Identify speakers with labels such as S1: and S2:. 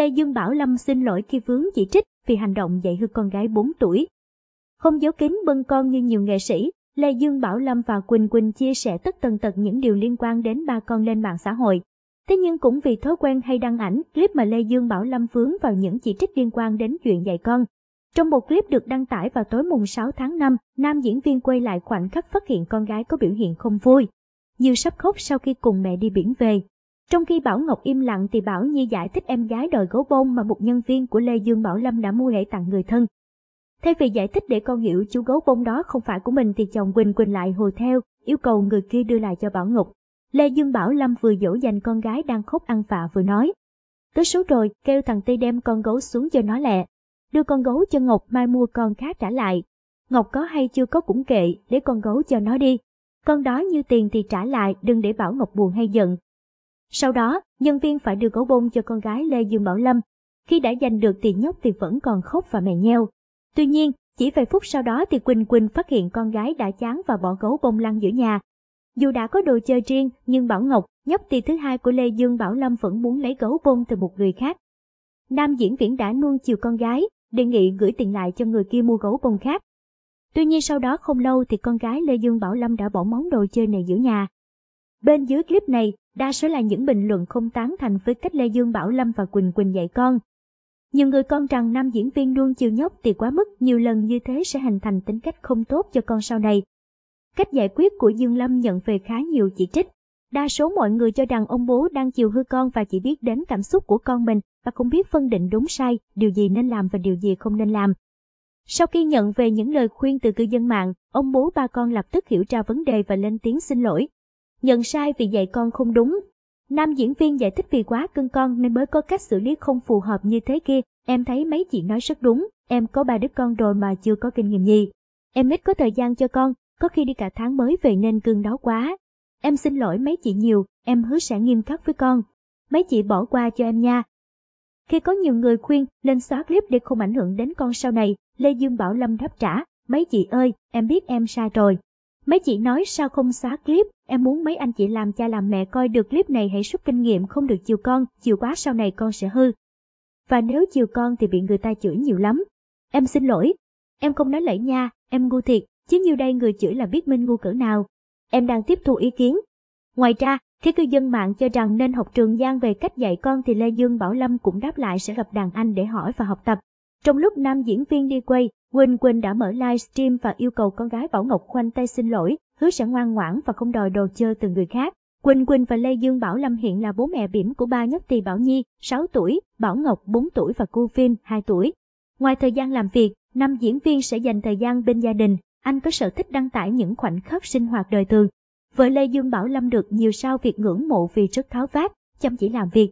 S1: Lê Dương Bảo Lâm xin lỗi khi vướng chỉ trích vì hành động dạy hư con gái 4 tuổi. Không giấu kín bưng con như nhiều nghệ sĩ, Lê Dương Bảo Lâm và Quỳnh Quỳnh chia sẻ tất tần tật những điều liên quan đến ba con lên mạng xã hội. Thế nhưng cũng vì thói quen hay đăng ảnh, clip mà Lê Dương Bảo Lâm vướng vào những chỉ trích liên quan đến chuyện dạy con. Trong một clip được đăng tải vào tối mùng 6 tháng 5, nam diễn viên quay lại khoảnh khắc phát hiện con gái có biểu hiện không vui. Như sắp khóc sau khi cùng mẹ đi biển về. Trong khi Bảo Ngọc im lặng thì Bảo Nhi giải thích em gái đòi gấu bông mà một nhân viên của Lê Dương Bảo Lâm đã mua để tặng người thân. Thay vì giải thích để con hiểu chú gấu bông đó không phải của mình thì chồng Quỳnh Quỳnh lại hồi theo, yêu cầu người kia đưa lại cho Bảo Ngọc. Lê Dương Bảo Lâm vừa dỗ dành con gái đang khóc ăn phạ vừa nói. Tới số rồi, kêu thằng Tây đem con gấu xuống cho nó lẹ. Đưa con gấu cho Ngọc mai mua con khác trả lại. Ngọc có hay chưa có cũng kệ, để con gấu cho nó đi. Con đó như tiền thì trả lại, đừng để Bảo Ngọc buồn hay giận, sau đó, nhân viên phải đưa gấu bông cho con gái Lê Dương Bảo Lâm. Khi đã giành được tiền nhóc thì vẫn còn khóc và mè nheo. Tuy nhiên, chỉ vài phút sau đó thì Quỳnh Quỳnh phát hiện con gái đã chán và bỏ gấu bông lăn giữa nhà. Dù đã có đồ chơi riêng, nhưng Bảo Ngọc, nhóc tỳ thứ hai của Lê Dương Bảo Lâm vẫn muốn lấy gấu bông từ một người khác. Nam diễn viên đã nuông chiều con gái, đề nghị gửi tiền lại cho người kia mua gấu bông khác. Tuy nhiên sau đó không lâu thì con gái Lê Dương Bảo Lâm đã bỏ món đồ chơi này giữa nhà. Bên dưới clip này, Đa số là những bình luận không tán thành với cách Lê Dương Bảo Lâm và Quỳnh Quỳnh dạy con. Nhiều người con rằng nam diễn viên luôn chiều nhóc thì quá mức nhiều lần như thế sẽ hình thành tính cách không tốt cho con sau này. Cách giải quyết của Dương Lâm nhận về khá nhiều chỉ trích. Đa số mọi người cho rằng ông bố đang chiều hư con và chỉ biết đến cảm xúc của con mình và không biết phân định đúng sai, điều gì nên làm và điều gì không nên làm. Sau khi nhận về những lời khuyên từ cư dân mạng, ông bố ba con lập tức hiểu ra vấn đề và lên tiếng xin lỗi nhận sai vì dạy con không đúng. Nam diễn viên giải thích vì quá cưng con nên mới có cách xử lý không phù hợp như thế kia, em thấy mấy chị nói rất đúng, em có ba đứa con rồi mà chưa có kinh nghiệm gì. Em ít có thời gian cho con, có khi đi cả tháng mới về nên cưng đó quá. Em xin lỗi mấy chị nhiều, em hứa sẽ nghiêm khắc với con. Mấy chị bỏ qua cho em nha. Khi có nhiều người khuyên nên xóa clip để không ảnh hưởng đến con sau này, Lê Dương Bảo Lâm đáp trả, mấy chị ơi, em biết em sai rồi, Mấy chị nói sao không xóa clip, em muốn mấy anh chị làm cha làm mẹ coi được clip này hãy rút kinh nghiệm không được chiều con, chiều quá sau này con sẽ hư. Và nếu chiều con thì bị người ta chửi nhiều lắm. Em xin lỗi, em không nói lẫy nha, em ngu thiệt, chứ nhiêu đây người chửi là biết Minh ngu cỡ nào. Em đang tiếp thu ý kiến. Ngoài ra, khi cư dân mạng cho rằng nên học trường Giang về cách dạy con thì Lê Dương Bảo Lâm cũng đáp lại sẽ gặp đàn anh để hỏi và học tập. Trong lúc nam diễn viên đi quay, Quỳnh Quỳnh đã mở livestream và yêu cầu con gái Bảo Ngọc khoanh tay xin lỗi, hứa sẽ ngoan ngoãn và không đòi đồ chơi từ người khác. Quỳnh Quỳnh và Lê Dương Bảo Lâm hiện là bố mẹ bỉm của ba nhất tỷ Bảo Nhi, 6 tuổi, Bảo Ngọc 4 tuổi và cô Vin 2 tuổi. Ngoài thời gian làm việc, nam diễn viên sẽ dành thời gian bên gia đình, anh có sở thích đăng tải những khoảnh khắc sinh hoạt đời thường. Vợ Lê Dương Bảo Lâm được nhiều sao việc ngưỡng mộ vì rất tháo vát, chăm chỉ làm việc,